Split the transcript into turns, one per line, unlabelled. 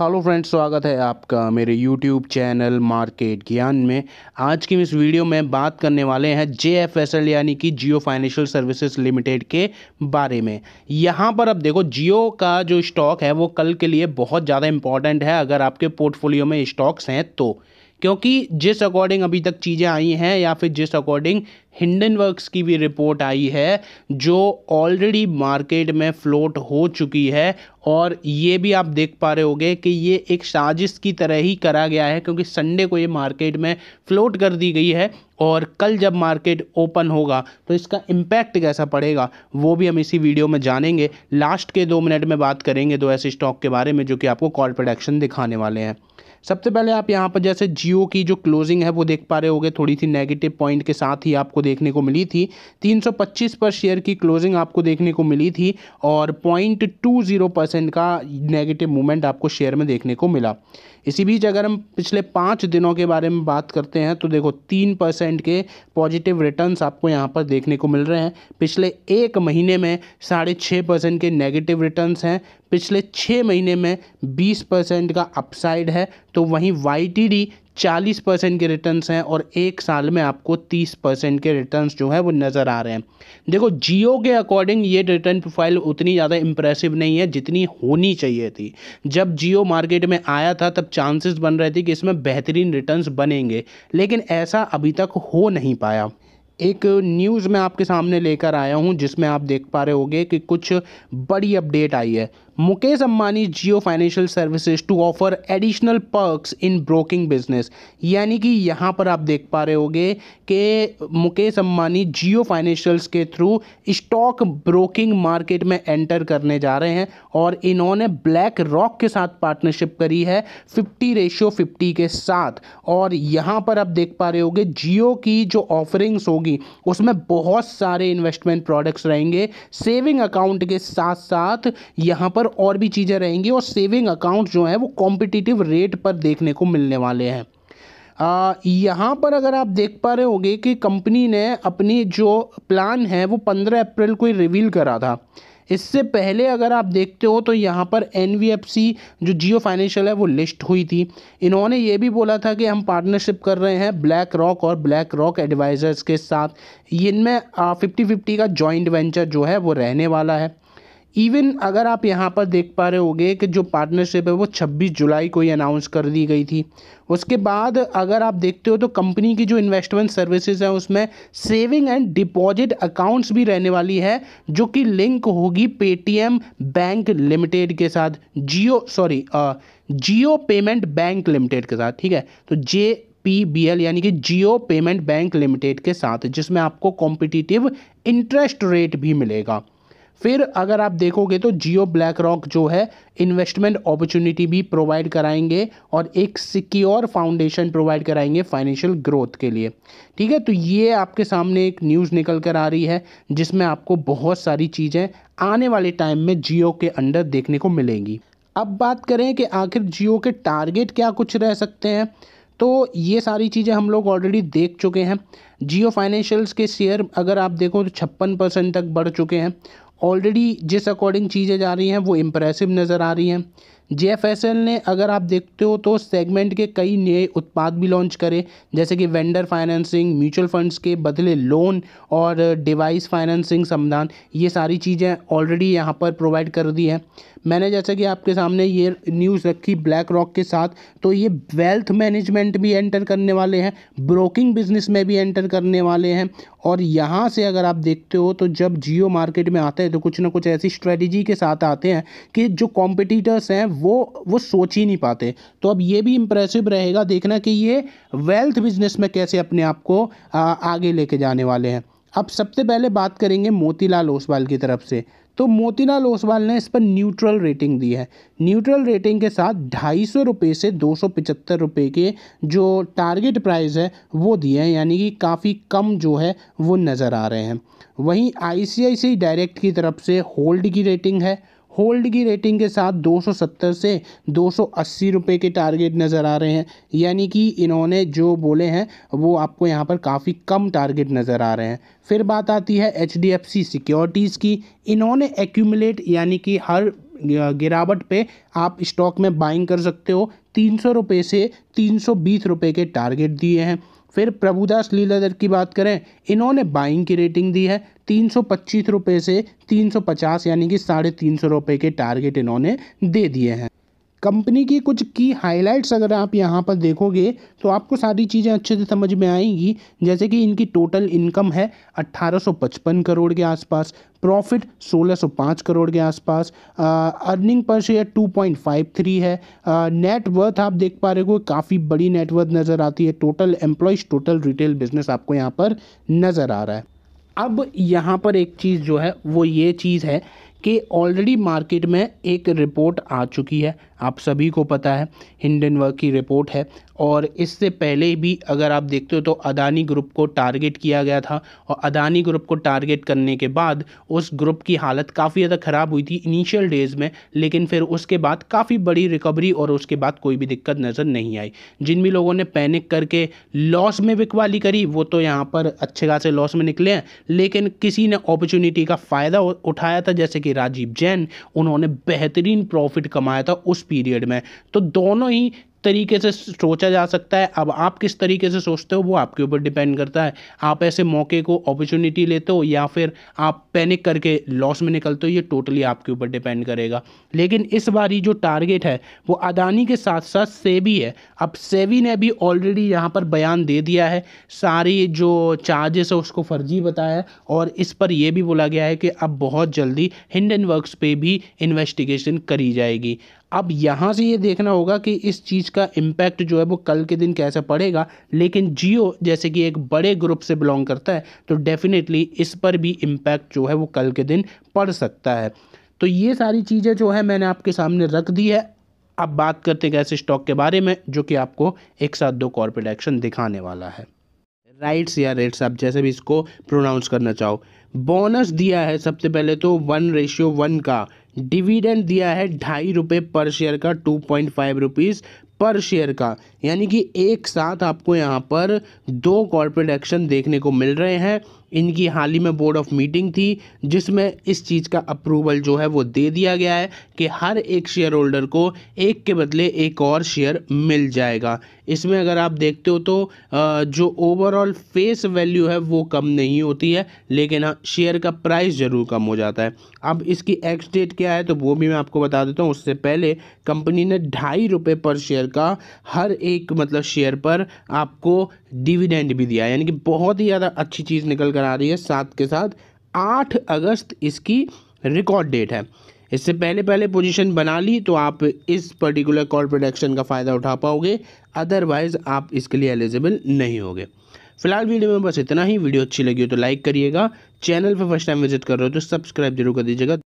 hello friends स्वागत है आपका मेरे यूट्यूब चैनल मार्केट ज्ञान में आज की इस वीडियो में बात करने वाले हैं जे एफ एस एल यानी कि जियो फाइनेंशियल सर्विसेज लिमिटेड के बारे में यहाँ पर अब देखो जियो का जो स्टॉक है वो कल के लिए बहुत ज़्यादा इंपॉर्टेंट है अगर आपके पोर्टफोलियो में स्टॉक्स हैं तो क्योंकि जिस अकॉर्डिंग अभी तक चीज़ें आई हैं या फिर जिस अकॉर्डिंग वर्कस की भी रिपोर्ट आई है जो ऑलरेडी मार्केट में फ्लोट हो चुकी है और ये भी आप देख पा रहे होगे कि ये एक साजिश की तरह ही करा गया है क्योंकि संडे को ये मार्केट में फ्लोट कर दी गई है और कल जब मार्केट ओपन होगा तो इसका इम्पैक्ट कैसा पड़ेगा वो भी हम इसी वीडियो में जानेंगे लास्ट के दो मिनट में बात करेंगे दो ऐसे स्टॉक के बारे में जो कि आपको कॉल प्रोडक्शन दिखाने वाले हैं सबसे पहले आप यहाँ पर जैसे जियो की जो क्लोजिंग है वो देख पा रहे होगे थोड़ी सी नेगेटिव पॉइंट के साथ ही आपको देखने को मिली थी 325 पर शेयर की क्लोजिंग आपको देखने को मिली थी और पॉइंट टू जीरो परसेंट का नेगेटिव मूवमेंट आपको शेयर में देखने को मिला इसी बीच अगर हम पिछले पाँच दिनों के बारे में बात करते हैं तो देखो तीन परसेंट के पॉजिटिव रिटर्न आपको यहाँ पर देखने को मिल रहे हैं पिछले एक महीने में साढ़े छः परसेंट के नेगेटिव रिटर्न हैं पिछले छः महीने में बीस परसेंट का अपसाइड है तो वहीं वाई टी डी चालीस परसेंट के रिटर्न्स हैं और एक साल में आपको तीस परसेंट के रिटर्न्स जो हैं वो नज़र आ रहे हैं देखो जियो के अकॉर्डिंग ये रिटर्न प्रोफाइल उतनी ज़्यादा इंप्रेसिव नहीं है जितनी होनी चाहिए थी जब जियो मार्केट में आया था तब चांसेस बन रहे थे कि इसमें बेहतरीन रिटर्न बनेंगे लेकिन ऐसा अभी तक हो नहीं पाया एक न्यूज़ मैं आपके सामने लेकर आया हूँ जिसमें आप देख पा रहे होगे कि कुछ बड़ी अपडेट आई है Mukesh Ambani Jio financial services to offer additional perks in broking business यानी कि यहाँ पर आप देख पा रहे होगे कि मुकेश अम्बानी जियो फाइनेंशियल्स के थ्रू स्टॉक ब्रोकिंग मार्केट में एंटर करने जा रहे हैं और इन्होंने ब्लैक रॉक के साथ पार्टनरशिप करी है फिफ्टी रेशियो फिफ्टी के साथ और यहाँ पर आप देख पा रहे होगे जियो की जो ऑफरिंग्स होगी उसमें बहुत सारे इन्वेस्टमेंट प्रोडक्ट्स रहेंगे सेविंग अकाउंट के साथ साथ यहाँ पर और भी चीज़ें रहेंगी और सेविंग अकाउंट जो है वो कॉम्पिटिटिव रेट पर देखने को मिलने वाले हैं यहाँ पर अगर आप देख पा रहे होंगे कि कंपनी ने अपनी जो प्लान है वो 15 अप्रैल को ही रिवील करा था इससे पहले अगर आप देखते हो तो यहाँ पर एन जो जियो फाइनेंशियल है वो लिस्ट हुई थी इन्होंने ये भी बोला था कि हम पार्टनरशिप कर रहे हैं ब्लैक रॉक और ब्लैक रॉक एडवाइज़र्स के साथ इनमें फिफ्टी फिफ्टी का जॉइंट वेंचर जो है वो रहने वाला है इवन अगर आप यहाँ पर देख पा रहे होगे कि जो पार्टनरशिप है वो 26 जुलाई को ही अनाउंस कर दी गई थी उसके बाद अगर आप देखते हो तो कंपनी की जो इन्वेस्टमेंट सर्विसेज है उसमें सेविंग एंड डिपॉजिट अकाउंट्स भी रहने वाली है जो कि लिंक होगी पेटीएम बैंक लिमिटेड के साथ Jio sorry Jio payment bank limited के साथ ठीक है तो जे पी बी एल यानी कि जियो पेमेंट बैंक लिमिटेड के साथ जिसमें आपको कॉम्पिटिटिव इंटरेस्ट रेट भी मिलेगा फिर अगर आप देखोगे तो जियो ब्लैक रॉक जो है इन्वेस्टमेंट अपॉर्चुनिटी भी प्रोवाइड कराएंगे और एक सिक्योर फाउंडेशन प्रोवाइड कराएंगे फाइनेंशियल ग्रोथ के लिए ठीक है तो ये आपके सामने एक न्यूज़ निकल कर आ रही है जिसमें आपको बहुत सारी चीज़ें आने वाले टाइम में जियो के अंडर देखने को मिलेंगी अब बात करें कि आखिर जियो के टारगेट क्या कुछ रह सकते हैं तो ये सारी चीज़ें हम लोग ऑलरेडी देख चुके हैं जियो फाइनेंशियल्स के शेयर अगर आप देखो तो छप्पन परसेंट तक बढ़ चुके हैं ऑलरेडी जिस अकॉर्डिंग चीज़ें जा रही हैं वो इम्प्रेसिव नज़र आ रही हैं जे एल ने अगर आप देखते हो तो सेगमेंट के कई नए उत्पाद भी लॉन्च करे जैसे कि वेंडर फाइनेंसिंग म्यूचुअल फंड्स के बदले लोन और डिवाइस फाइनेंसिंग समाधान ये सारी चीज़ें ऑलरेडी यहाँ पर प्रोवाइड कर दी हैं मैंने जैसे कि आपके सामने ये न्यूज़ रखी ब्लैक रॉक के साथ तो ये वेल्थ मैनेजमेंट भी एंटर करने वाले हैं ब्रोकिंग बिजनेस में भी एंटर करने वाले हैं और यहाँ से अगर आप देखते हो तो जब जियो मार्केट में आते हैं तो कुछ ना कुछ ऐसी स्ट्रेटजी के साथ आते हैं कि जो कॉम्पिटिटर्स हैं वो वो सोच ही नहीं पाते तो अब ये भी इम्प्रेसिव रहेगा देखना कि ये वेल्थ बिजनेस में कैसे अपने आप को आगे लेके जाने वाले हैं अब सबसे पहले बात करेंगे मोतीलाल ओसवाल की तरफ से तो मोतीलाल ओसवाल ने इस पर न्यूट्रल रेटिंग दी है न्यूट्रल रेटिंग के साथ ढाई सौ रुपये से दो सौ पचहत्तर रुपये के जो टारगेट प्राइस है वो दिए हैं यानी कि काफ़ी कम जो है वो नज़र आ रहे हैं वहीं आई डायरेक्ट की तरफ से होल्ड की रेटिंग है होल्ड की रेटिंग के साथ 270 से 280 रुपए के टारगेट नज़र आ रहे हैं यानी कि इन्होंने जो बोले हैं वो आपको यहाँ पर काफ़ी कम टारगेट नज़र आ रहे हैं फिर बात आती है H D F C securities की इन्होंने एक्यूमलेट यानी कि हर गिरावट पे आप स्टॉक में बाइंग कर सकते हो तीन सौ रुपये से तीन सौ बीस रुपये के टारगेट दिए हैं फिर प्रभुदास लीलाधर की बात करें इन्होंने बाइंग की रेटिंग दी है तीन सौ पच्चीस रुपये से तीन सौ पचास यानी कि साढ़े तीन सौ रुपये के टारगेट इन्होंने दे दिए हैं कंपनी की कुछ की हाइलाइट्स अगर आप यहाँ पर देखोगे तो आपको सारी चीज़ें अच्छे से समझ में आएंगी जैसे कि इनकी टोटल इनकम है 1855 करोड़ के आसपास प्रॉफिट 1605 करोड़ के आसपास अर्निंग पर शेयर 2.53 है नेटवर्थ आप देख पा रहे हो काफ़ी बड़ी नेटवर्थ नज़र आती है total employees total retail business आपको यहाँ पर नज़र आ रहा है अब यहाँ पर एक चीज़ जो है वो ये चीज़ है कि ऑलरेडी मार्केट में एक रिपोर्ट आ चुकी है आप सभी को पता है हिंडनवर्क की रिपोर्ट है और इससे पहले भी अगर आप देखते हो तो अदानी ग्रुप को टारगेट किया गया था और अदानी ग्रुप को टारगेट करने के बाद उस ग्रुप की हालत काफ़ी ज़्यादा ख़राब हुई थी इनिशियल डेज़ में लेकिन फिर उसके बाद काफ़ी बड़ी रिकवरी और उसके बाद कोई भी दिक्कत नज़र नहीं आई जिन भी लोगों ने पैनिक करके लॉस में बिकवाली करी वो तो यहाँ पर अच्छे खासे लॉस में निकले हैं लेकिन किसी ने अपॉर्चुनिटी का फ़ायदा उठाया था जैसे कि राजीव जैन उन्होंने बेहतरीन प्रॉफिट कमाया था उस पीरियड में तो दोनों ही तरीके से सोचा जा सकता है अब आप किस तरीके से सोचते हो वो आपके ऊपर डिपेंड करता है आप ऐसे मौके को अपॉर्चुनिटी लेते हो या फिर आप पैनिक करके लॉस में निकलते हो ये टोटली आपके ऊपर डिपेंड करेगा लेकिन इस बारी जो टारगेट है वो अदानी के साथ साथ सेबी है अब सेबी ने भी ऑलरेडी यहाँ पर बयान दे दिया है सारी जो चार्जेस है उसको फर्जी बताया है और इस पर यह भी बोला गया है कि अब बहुत जल्दी हिंडन वर्कस पे भी इन्वेस्टिगेशन करी जाएगी अब यहाँ से ये देखना होगा कि इस चीज़ का इम्पैक्ट जो है वो कल के दिन कैसा पड़ेगा लेकिन जियो जैसे कि एक बड़े ग्रुप से बिलोंग करता है तो डेफिनेटली इस पर भी इम्पैक्ट जो है वो कल के दिन पड़ सकता है तो ये सारी चीज़ें जो है मैंने आपके सामने रख दी है अब बात करते हैं ऐसे स्टॉक के बारे में जो कि आपको एक साथ दो कॉरपोरेट एक्शन दिखाने वाला है राइट्स या रेट्स आप जैसे भी इसको प्रोनाउंस करना चाहो बोनस दिया है सबसे पहले तो वन रेशियो वन का डिविडेंड दिया है ढाई रुपये पर शेयर का two point five rupees per share का यानी कि एक साथ आपको यहाँ पर दो कॉरपोरेट एक्शन देखने को मिल रहे हैं इनकी हाल ही में बोर्ड ऑफ मीटिंग थी जिसमें इस चीज़ का अप्रूवल जो है वो दे दिया गया है कि हर एक शेयर होल्डर को एक के बदले एक और शेयर मिल जाएगा इसमें अगर आप देखते हो तो जो ओवरऑल फेस वैल्यू है वो कम नहीं होती है लेकिन हाँ शेयर का प्राइस ज़रूर कम हो जाता है अब इसकी एक्स डेट क्या है तो वो भी मैं आपको बता देता हूँ उससे पहले कंपनी ने ढाई रुपये पर शेयर का हर एक मतलब शेयर पर आपको डिविडेंड भी दिया यानी कि बहुत ही ज़्यादा अच्छी चीज़ निकल कर आ रही है साथ के साथ आठ अगस्त इसकी रिकॉर्ड डेट है इससे पहले पहले पोजीशन बना ली तो आप इस पर्टिकुलर कॉल प्रोडक्शन का फ़ायदा उठा पाओगे अदरवाइज़ आप इसके लिए एलिजिबल नहीं होगे फिलहाल वीडियो में बस इतना ही वीडियो अच्छी लगी हो तो लाइक करिएगा चैनल पर फर्स्ट टाइम विजिट कर रहे हो तो सब्सक्राइब जरूर कर दीजिएगा